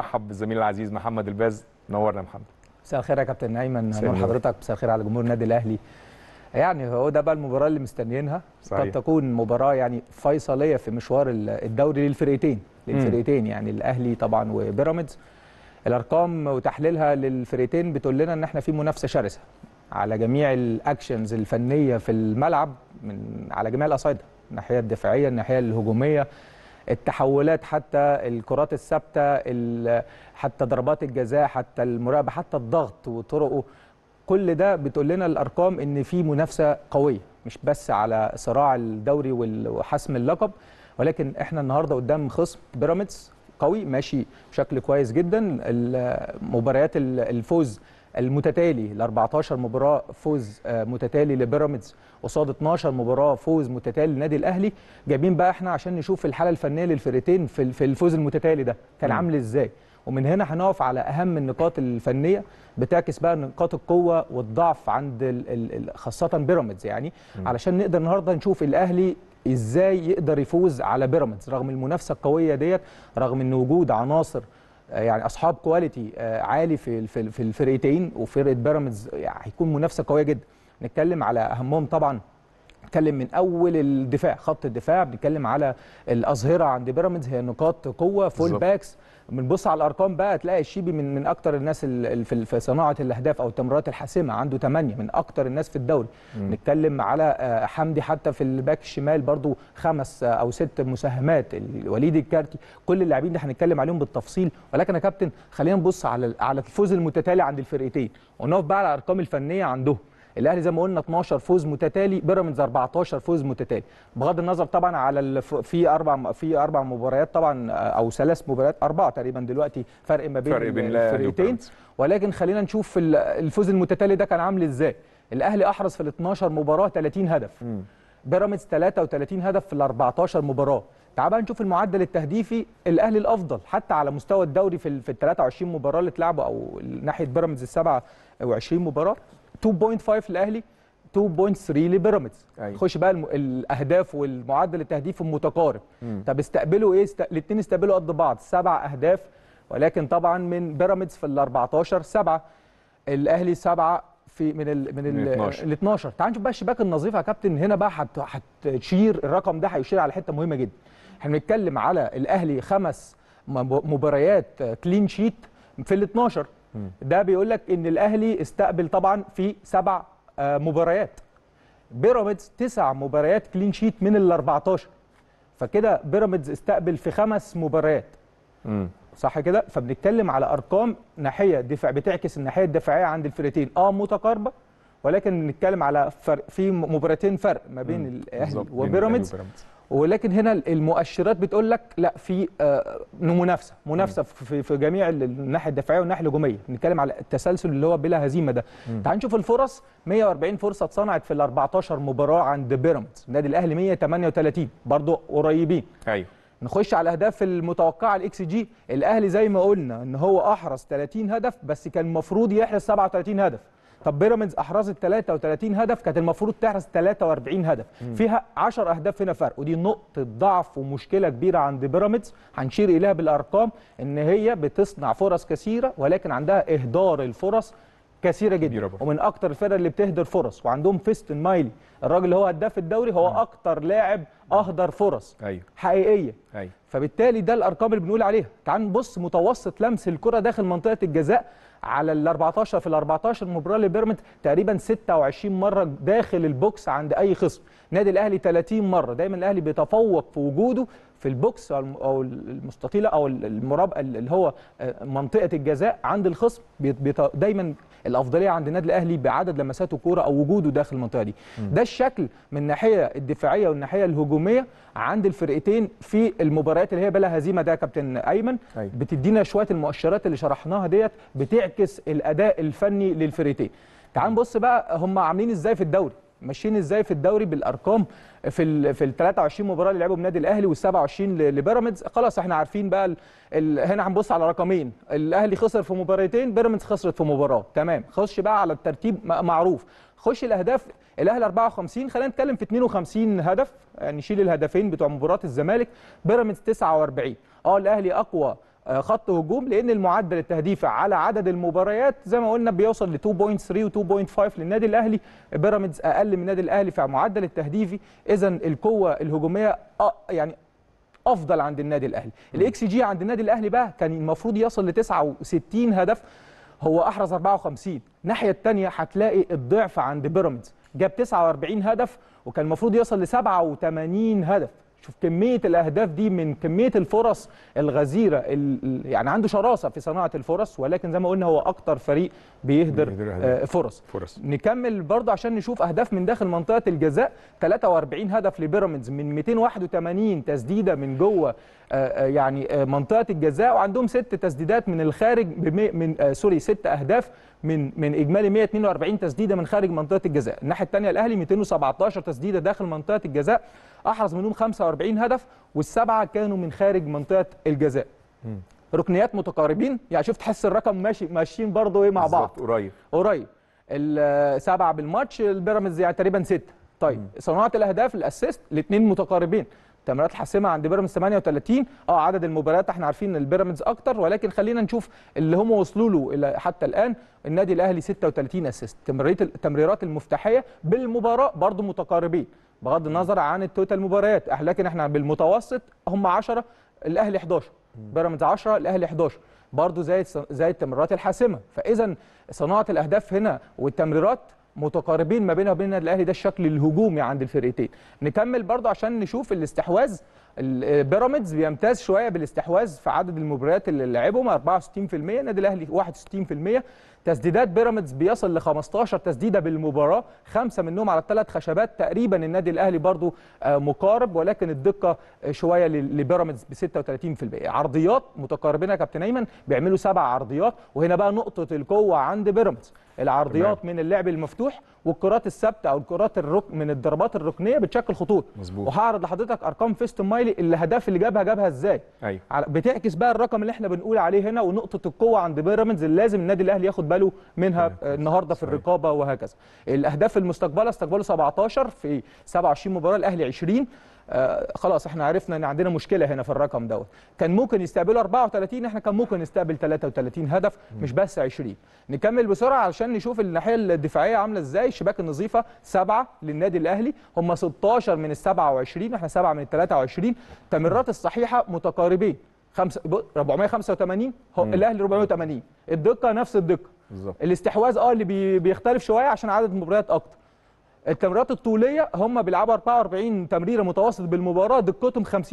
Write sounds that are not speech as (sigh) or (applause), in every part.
ارحب بالزميل العزيز محمد الباز نورنا محمد مساء الخير يا كابتن ايمن نور حضرتك مساء الخير على جمهور النادي الاهلي يعني هو ده بقى المباراه اللي مستنيينها قد تكون مباراه يعني فيصليه في مشوار الدوري للفرقتين للفرقتين يعني الاهلي طبعا وبيراميدز الارقام وتحليلها للفرقتين بتقول لنا ان احنا في منافسه شرسه على جميع الاكشنز الفنيه في الملعب من على جميع الاصعده الناحيه الدفاعيه الناحيه الهجوميه التحولات حتى الكرات الثابته حتى ضربات الجزاء حتى المراقبه حتى الضغط وطرقه كل ده بتقول لنا الارقام ان في منافسه قويه مش بس على صراع الدوري وحسم اللقب ولكن احنا النهارده قدام خصم بيراميدز قوي ماشي بشكل كويس جدا مباريات الفوز المتتالي ل 14 آه، مباراه فوز متتالي لبيراميدز قصاد 12 مباراه فوز متتالي للنادي الاهلي جايبين بقى احنا عشان نشوف الحاله الفنيه للفرقتين في الفوز المتتالي ده كان عامل ازاي ومن هنا هنقف على اهم النقاط الفنيه بتعكس بقى نقاط القوه والضعف عند خاصه بيراميدز يعني علشان نقدر النهارده نشوف الاهلي ازاي يقدر يفوز على بيراميدز رغم المنافسه القويه ديت رغم ان وجود عناصر آه، يعني اصحاب كواليتي آه، عالي في في الفرقتين وفرقه بيراميدز يعني هيكون منافسه قويه جدا نتكلم على اهمهم طبعا بنتكلم من اول الدفاع خط الدفاع بنتكلم على الاظهره عند بيراميدز هي نقاط قوه فول باكس بنبص على الارقام بقى تلاقي الشيبي من من اكتر الناس في صناعه الاهداف او التمريرات الحاسمه عنده 8 من اكتر الناس في الدوري نتكلم على آه، حمدي حتى في الباك الشمال برضو خمس آه، او ست مساهمات وليد الكارتي كل اللاعبين دي هنتكلم عليهم بالتفصيل ولكن يا كابتن خلينا نبص على على الفوز المتتالي عند الفرقتين ونقف بقى على الارقام الفنيه عندهم الاهلي زي ما قلنا 12 فوز متتالي بيراميدز 14 فوز متتالي بغض النظر طبعا على الف... في اربع في اربع مباريات طبعا آه، او ثلاث مباريات اربعه تقريبا دلوقتي فرق ما بين الفرقتين ولكن خلينا نشوف الفوز المتتالي ده كان عامل ازاي الاهلي احرز في ال 12 مباراه 30 هدف بيراميدز 33 هدف في ال 14 مباراه تعال بقى نشوف المعدل التهديفي الاهلي الافضل حتى على مستوى الدوري في ال 23 مباراه اللي اتلعبوا او ناحيه بيراميدز السبعه 20 مباراه 2.5 للاهلي 2.3 لبيراميدز أيوة. خش بقى الاهداف والمعدل التهديف المتقارب مم. طب استقبلوا ايه است... الاثنين استقبلوا قد بعض سبع اهداف ولكن طبعا من بيراميدز في ال 14 سبعه الاهلي سبعه في من ال من ال 12 تعال نشوف بقى الشباك النظيف يا كابتن هنا بقى هتشير الرقم ده هيشير على حته مهمه جدا احنا بنتكلم على الاهلي خمس مباريات كلين شيت في ال 12 ده بيقول لك ان الاهلي استقبل طبعا في سبع آه، مباريات بيراميدز تسع مباريات كلين شيت من ال 14 فكده بيراميدز استقبل في خمس مباريات م. صح كده فبنتكلم على ارقام ناحيه دفاع بتعكس الناحيه الدفاعيه عند الفرقتين اه متقاربه ولكن بنتكلم على فرق في مباراتين فرق ما بين الاهلي وبيراميدز ولكن هنا المؤشرات بتقول لك لا في آه، منافسه منافسه في جميع الناحيه الدفاعيه والناحيه الهجوميه بنتكلم على التسلسل اللي هو بلا هزيمه ده تعال نشوف الفرص 140 فرصه اتصنعت في ال 14 مباراه عند بيراميدز النادي الاهلي 138 برضو قريبين ايوه نخش على الاهداف المتوقعه الاكس جي الاهلي زي ما قلنا ان هو احرز 30 هدف بس كان المفروض يحرز 37 هدف طب بيراميدز احرزت 33 هدف كانت المفروض تحرز 43 هدف مم. فيها 10 اهداف هنا فرق ودي نقطه ضعف ومشكله كبيره عند بيراميدز هنشير اليها بالارقام ان هي بتصنع فرص كثيره ولكن عندها اهدار الفرص كثيره جدا ومن اكتر الفرق اللي بتهدر فرص وعندهم فيستن مايلي الراجل اللي هو هداف الدوري هو آه. اكتر لاعب اهدر فرص أيوه. حقيقيه أيوه. فبالتالي ده الارقام اللي بنقول عليها تعال نبص متوسط لمس الكره داخل منطقه الجزاء على ال 14 في ال 14 مباراه لبيراميدز تقريبا 26 مره داخل البوكس عند اي خصم النادي الاهلي 30 مره دايما الاهلي بيتفوق في وجوده في البوكس او المستطيله او المربع اللي هو آه، منطقه الجزاء عند الخصم دايما الافضليه عند النادي الاهلي بعدد لمسات الكوره او وجوده داخل المنطقه دي م. ده الشكل من الناحيه الدفاعيه والناحيه الهجوميه عند الفرقتين في المباريات اللي هي بلا هزيمه ده يا كابتن ايمن أيوه. بتدينا شويه المؤشرات اللي شرحناها ديت بتعكس الاداء الفني للفرقتين تعال نبص بقى هم عاملين ازاي في الدوري ماشيين ازاي في الدوري بالارقام في ال في ال 23 مباراه اللي لعبوا بنادي الاهلي وال 27 لبيراميدز خلاص احنا عارفين بقى الـ الـ هنا هنبص على رقمين الاهلي خسر في مباراتين بيراميدز خسرت في مباراه تمام خش بقى على الترتيب معروف خش الاهداف الاهلي 54 خلينا نتكلم في 52 هدف يعني الهدفين بتوع مباراه الزمالك بيراميدز 49 اه الاهلي اقوى آه، خط هجوم لان المعدل التهديفي على عدد المباريات زي ما قلنا بيوصل ل 2.3 و 2.5 للنادي الاهلي بيراميدز اقل من النادي الاهلي في معدل التهديفي اذا القوه الهجوميه يعني افضل عند النادي الاهلي الاكس جي عند النادي الاهلي بقى كان المفروض يصل ل 69 هدف هو احرز 54 الناحيه الثانيه هتلاقي الضعف عند بيراميدز جاب 49 هدف وكان المفروض يصل ل 87 هدف شوف كميه الاهداف دي من كميه الفرص الغزيره يعني عنده شراسه في صناعه الفرص ولكن زي ما قلنا هو اكتر فريق بيهدر, بيهدر آه، فرص. فرص نكمل برضه عشان نشوف اهداف من داخل منطقه الجزاء 43 هدف لبيراميدز من 281 تسديده من جوه آه، آه، يعني منطقه الجزاء وعندهم ست تسديدات من الخارج من سوري ست اهداف من من اجمالي 142 تسديده من خارج منطقه الجزاء الناحيه الثانيه الاهلي 217 تسديده داخل منطقه الجزاء احرز منهم 45 هدف والسبعه كانوا من خارج منطقه الجزاء م. ركنيات متقاربين يعني شوف تحس الرقم ماشي ماشيين برضه ايه مع بعض بالظبط قريب قريب سبعه بالماتش البيراميدز يعني تقريبا سته طيب صناعه الاهداف الاسيست الاثنين متقاربين تمريرات حاسمه عند بيراميدز 38 اه عدد المباريات احنا عارفين ان البيراميدز اكتر ولكن خلينا نشوف اللي هم وصلوا له حتى الان النادي الاهلي 36 اسيست التمريرات المفتاحيه بالمباراه برضو متقاربين بغض النظر عن التوتال مباريات لكن احنا بالمتوسط هم 10 الاهلي 11 بيراميدز 10 الاهلي 11 برضو زي زي التمريرات الحاسمه فاذا صناعه الاهداف هنا والتمريرات متقاربين ما بينها وبين الاهلي ده الشكل الهجومي عند الفرقتين نكمل برضه عشان نشوف الاستحواذ بيراميدز بيمتاز شويه بالاستحواذ في عدد المباريات اللي لعبهم 64% النادي الاهلي 61% تسديدات بيراميدز بيصل ل 15 تسديده بالمباراه خمسه منهم على الثلاث خشبات تقريبا النادي الاهلي برضو آه، مقارب ولكن الدقه آه، شويه لبيراميدز ب 36% عرضيات متقاربين يا كابتن ايمن بيعملوا سبع عرضيات وهنا بقى نقطه القوه عند بيراميدز العرضيات من اللعب المفتوح والكرات الثابته او الكرات الرك من الضربات الركنيه بتشكل خطوط مظبوط وهعرض لحضرتك ارقام فيستون مايلي الاهداف اللي جابها جابها ازاي أيوة. بتعكس بقى الرقم اللي احنا بنقول عليه هنا ونقطه القوه عند بيراميدز اللي لازم النادي الاهلي ياخد باله منها أيوة. النهارده في الرقابه وهكذا الاهداف المستقبله استقبلوا 17 في 27 مباراه الاهلي 20 آه، خلاص احنا عرفنا ان عندنا مشكله هنا في الرقم دوت كان ممكن يستقبلوا 34 احنا كان ممكن نستقبل 33 هدف مش بس 20 نكمل بسرعه علشان نشوف الناحيه الدفاعيه عامله ازاي الشباك النظيفه 7 للنادي الاهلي هم 16 من ال 27 احنا 7 من ال 23 تمريرات الصحيحه متقاربين 5 485 هو الاهلي 480 الدقه نفس الدقه بالظبط الاستحواذ اه اللي بيختلف شويه عشان عدد المباريات اكتر التمريرات الطوليه هم بيلعبوا 44 تمريره متوسط بالمباراه دقتهم 50%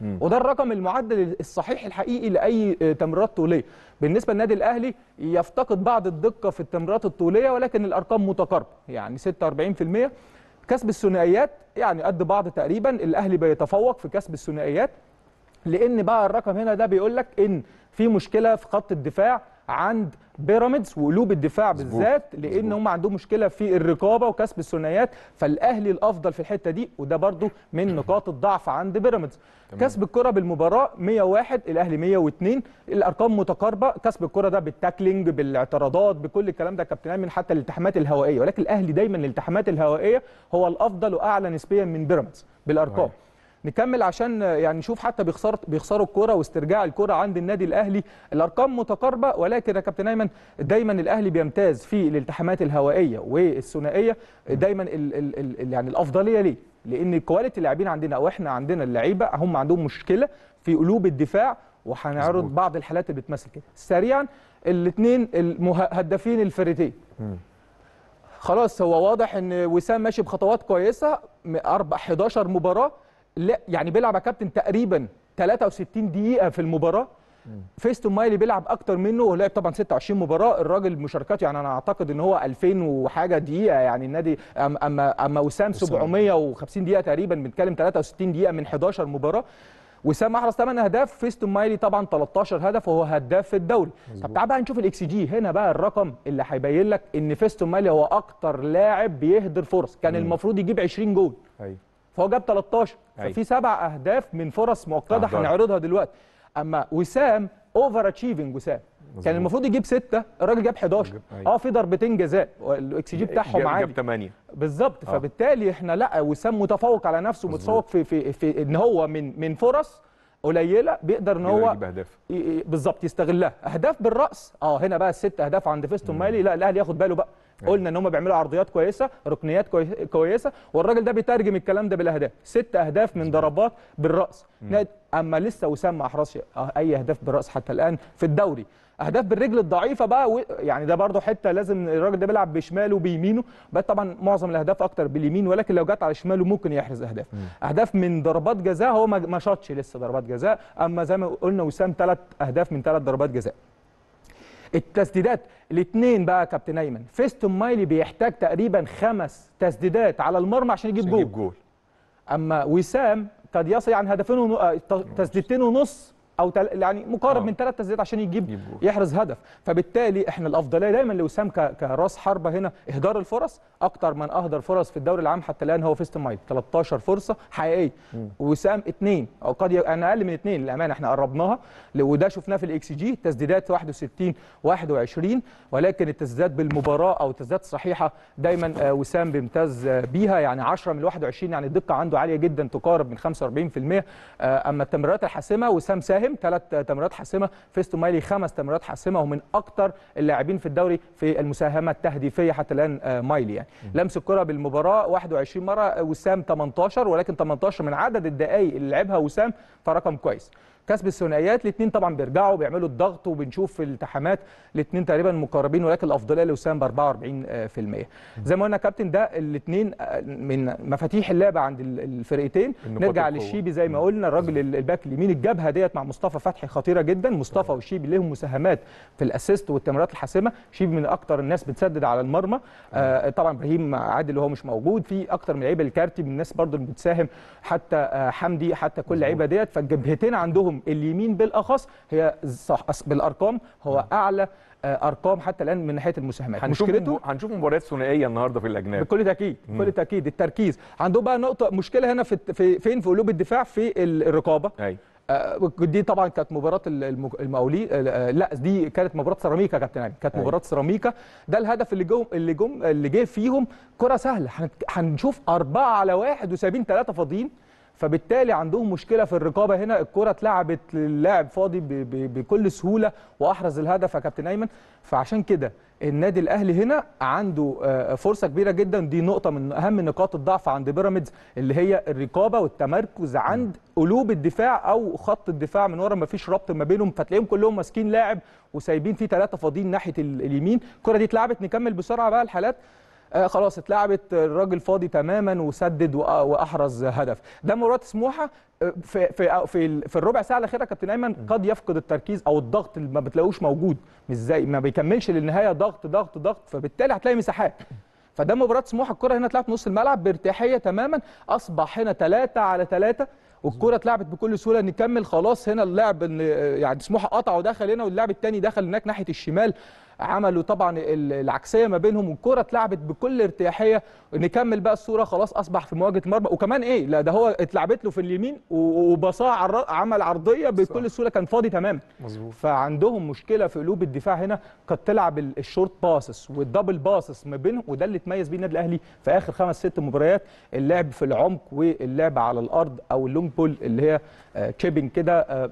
م. وده الرقم المعدل الصحيح الحقيقي لاي آه، تمريرات طوليه بالنسبه للنادي الاهلي يفتقد بعض الدقه في التمريرات الطوليه ولكن الارقام متقاربه يعني 46% كسب الثنائيات يعني قد بعض تقريبا الاهلي بيتفوق في كسب الثنائيات لان بقى الرقم هنا ده بيقول لك ان في مشكله في خط الدفاع عند بيراميدز وقلوب الدفاع بالذات لان هم عندهم مشكله في الرقابه وكسب الثنائيات فالاهلي الافضل في الحته دي وده برده من (coughs) نقاط الضعف عند بيراميدز كسب الكره بالمباراه 101 الاهلي 102 الارقام متقاربه كسب الكره ده بالتاكلينج بالاعتراضات بكل الكلام ده كابتن ايمن حتى الالتحامات الهوائيه ولكن الاهلي دايما الالتحامات الهوائيه هو الافضل واعلى نسبيا من بيراميدز بالارقام نكمل عشان يعني نشوف حتى بيخسر بيخسروا الكوره واسترجاع الكوره عند النادي الاهلي الارقام متقاربه ولكن يا كابتن ايمن دايما الاهلي بيمتاز في الالتحامات الهوائيه والثنائيه دايما الـ الـ الـ يعني الافضليه ليه لان كواليتي اللاعبين عندنا او احنا عندنا اللعيبه هم عندهم مشكله في قلوب الدفاع وهنعرض بعض الحالات اللي بتمثل كده سريعا الاثنين هدافين الفريتين خلاص هو واضح ان وسام ماشي بخطوات كويسه اربع 11 مباراه لا يعني بيلعب يا كابتن تقريبا 63 دقيقه في المباراه فيستون مايلي بيلعب اكتر منه ولعب طبعا 26 مباراه الراجل مشاركاته يعني انا اعتقد ان هو 2000 وحاجه دقيقه يعني النادي اما اما وسام 750 دقيقه تقريبا بنتكلم 63 دقيقه من 11 مباراه وسام احرز 8 اهداف فيستون مايلي طبعا 13 هدف وهو هداف في الدوري طب تعال بقى نشوف الاكس جي هنا بقى الرقم اللي هيبين لك ان فيستون مايلي هو اكتر لاعب بيهدر فرص كان المفروض يجيب 20 جول ايوه فهو جاب 13 أيوة. ففي سبع اهداف من فرص مؤقته هنعرضها دلوقتي اما وسام اوفر اتشيفنج وسام مزبوط. كان المفروض يجيب سته الراجل جاب 11 اه في ضربتين جزاء الاكس جي بتاعهم عالي جاب 8 بالظبط آه. فبالتالي احنا لا وسام متفوق على نفسه متفوق في, في في ان هو من من فرص قليله بيقدر ان هو بالظبط يستغلها اهداف بالراس اه هنا بقى الست اهداف عند فيستون مالي لا الاهلي ياخد باله بقى قلنا ان هم بيعملوا عرضيات كويسه ركنيات كويسه والراجل ده بيترجم الكلام ده بالاهداف ست اهداف من ضربات بالراس اما لسه وسام ما احرزش اي اهداف بالراس حتى الان في الدوري اهداف بالرجل الضعيفه بقى يعني ده برضه حته لازم الراجل ده بيلعب بشماله وبيمينه بقى طبعا معظم الاهداف اكتر باليمين ولكن لو جت على شماله ممكن يحرز اهداف مم. اهداف من ضربات جزاء هو ما شاطش لسه ضربات جزاء اما زي ما قلنا وسام ثلاث اهداف من ثلاث ضربات جزاء التسديدات الاثنين بقى يا كابتن ايمن فيستون مايلي بيحتاج تقريبا خمس تسديدات على المرمى عشان يجيب جول اما وسام قد يصل عن يعني هدفين ونص آه، تسديدتين ونص او تل... يعني مقارب أوه. من ثلاث تسديدات عشان يجيب يبقى. يحرز هدف فبالتالي احنا الافضليه دايما لوسام ك... كراس حربه هنا اهدار الفرص اكتر من اهدر فرص في الدوري العام حتى الان هو فيست مايل 13 فرصه حقيقيه وسام اثنين او قد ي... انا يعني اقل من اثنين للامانه احنا قربناها وده شفناه في الاكس جي تسديدات 61 21 ولكن التسديدات بالمباراه او التسديدات الصحيحه دايما آه، وسام بيمتاز بيها يعني 10 من 21 يعني الدقه عنده عاليه جدا تقارب من 45% آه، اما التمريرات الحاسمه وسام ساهم ساهم ثلاث تمريرات حاسمه فيستو مايلي خمس تمريرات حاسمه ومن اكثر اللاعبين في الدوري في المساهمه التهديفيه حتى الان آه، مايلي يعني لمس الكره بالمباراه 21 مره وسام 18 ولكن 18 من عدد الدقائق اللي لعبها وسام فرقم كويس كسب الثنائيات الاثنين طبعا بيرجعوا بيعملوا الضغط وبنشوف التحامات الاثنين تقريبا مقربين ولكن الافضليه لوسام ب 44% زي ما قلنا كابتن ده الاثنين آه، من مفاتيح اللعبه عند الفرقتين نرجع للشيبي زي ما قلنا الراجل الباك اليمين الجبهه ديت مع مصطفى فتحي خطيره جدا مصطفى والشيبي ليهم مساهمات في الاسيست والتمريرات الحاسمه شيبي من اكتر الناس بتسدد على المرمى آه، آه. طبعا ابراهيم عادل اللي هو مش موجود في اكتر من لعيبه الكارتي من الناس برضه اللي بتساهم حتى حمدي حتى كل لعيبه ديت فالجبهتين عندهم اليوم اليمين بالاخص هي صح بالارقام هو نعم. اعلى آه، ارقام حتى الان من ناحيه المساهمات هنشوف مشكلته هنشوف مباريات ثنائيه النهارده في الاجنبي بكل تاكيد بكل تاكيد التركيز عندهم بقى نقطه مشكله هنا في فين في قلوب الدفاع في الرقابه أي. آه، دي طبعا كانت مباراه المقاولين آه، لا دي كانت مباراه سيراميكا يا كابتن علي كانت مباراه سيراميكا ده الهدف اللي جم اللي جم اللي جه فيهم كره سهله هنشوف اربعه على واحد وسايبين ثلاثه فاضيين فبالتالي عندهم مشكله في الرقابه هنا الكره اتلعبت للاعب فاضي بكل سهوله واحرز الهدف يا كابتن ايمن فعشان كده النادي الاهلي هنا عنده آه، فرصه كبيره جدا دي نقطه من اهم نقاط الضعف عند بيراميدز اللي هي الرقابه والتمركز عند قلوب الدفاع او خط الدفاع من ورا ما فيش ربط ما بينهم فتلاقيهم كلهم ماسكين لاعب وسايبين فيه ثلاثه فاضيين ناحيه اليمين الكره دي اتلعبت نكمل بسرعه بقى الحالات آه، خلاص اتلعبت الراجل فاضي تماما وسدد آه، واحرز هدف ده مرات سموحه آه، في في في, في الربع ساعه الاخيره كابتن ايمن قد يفقد التركيز او الضغط اللي ما بتلاقوش موجود مش زي ما بيكملش للنهايه ضغط ضغط ضغط فبالتالي هتلاقي مساحات فده مباراه سموحه الكره هنا اتلعبت نص الملعب بارتياحيه تماما اصبح هنا 3 على 3 والكره اتلعبت بكل سهوله نكمل خلاص هنا اللعب يعني سموحه قطع ودخل هنا واللاعب الثاني دخل هناك ناحيه الشمال عملوا طبعا العكسيه ما بينهم والكره اتلعبت بكل ارتياحيه نكمل بقى الصوره خلاص اصبح في مواجهه مرمى وكمان ايه لا ده هو اتلعبت له في اليمين وبصاع عمل عرضيه بكل سهوله كان فاضي تماما فعندهم مشكله في قلوب الدفاع هنا قد تلعب الشورت باسس والدبل باسس ما بينهم وده اللي اتميز بيه النادي الاهلي في اخر خمس ست مباريات اللعب في العمق واللعب على الارض او اللونج بول اللي هي آه، كيبنج كده آه،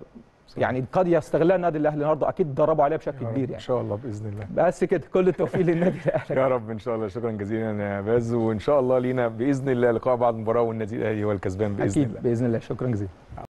يعني قد يستغلها النادي الاهلي النهارده اكيد تدربوا عليها بشكل كبير يعني ان شاء الله باذن الله بس كده كل التوفيق للنادي (laughs) الاهلي يا رب ان شاء الله شكرا جزيلا يا باز وان شاء الله لينا باذن الله لقاء بعد المباراه والنادي الاهلي هو الكسبان باذن الله اكيد باذن الله شكرا جزيلا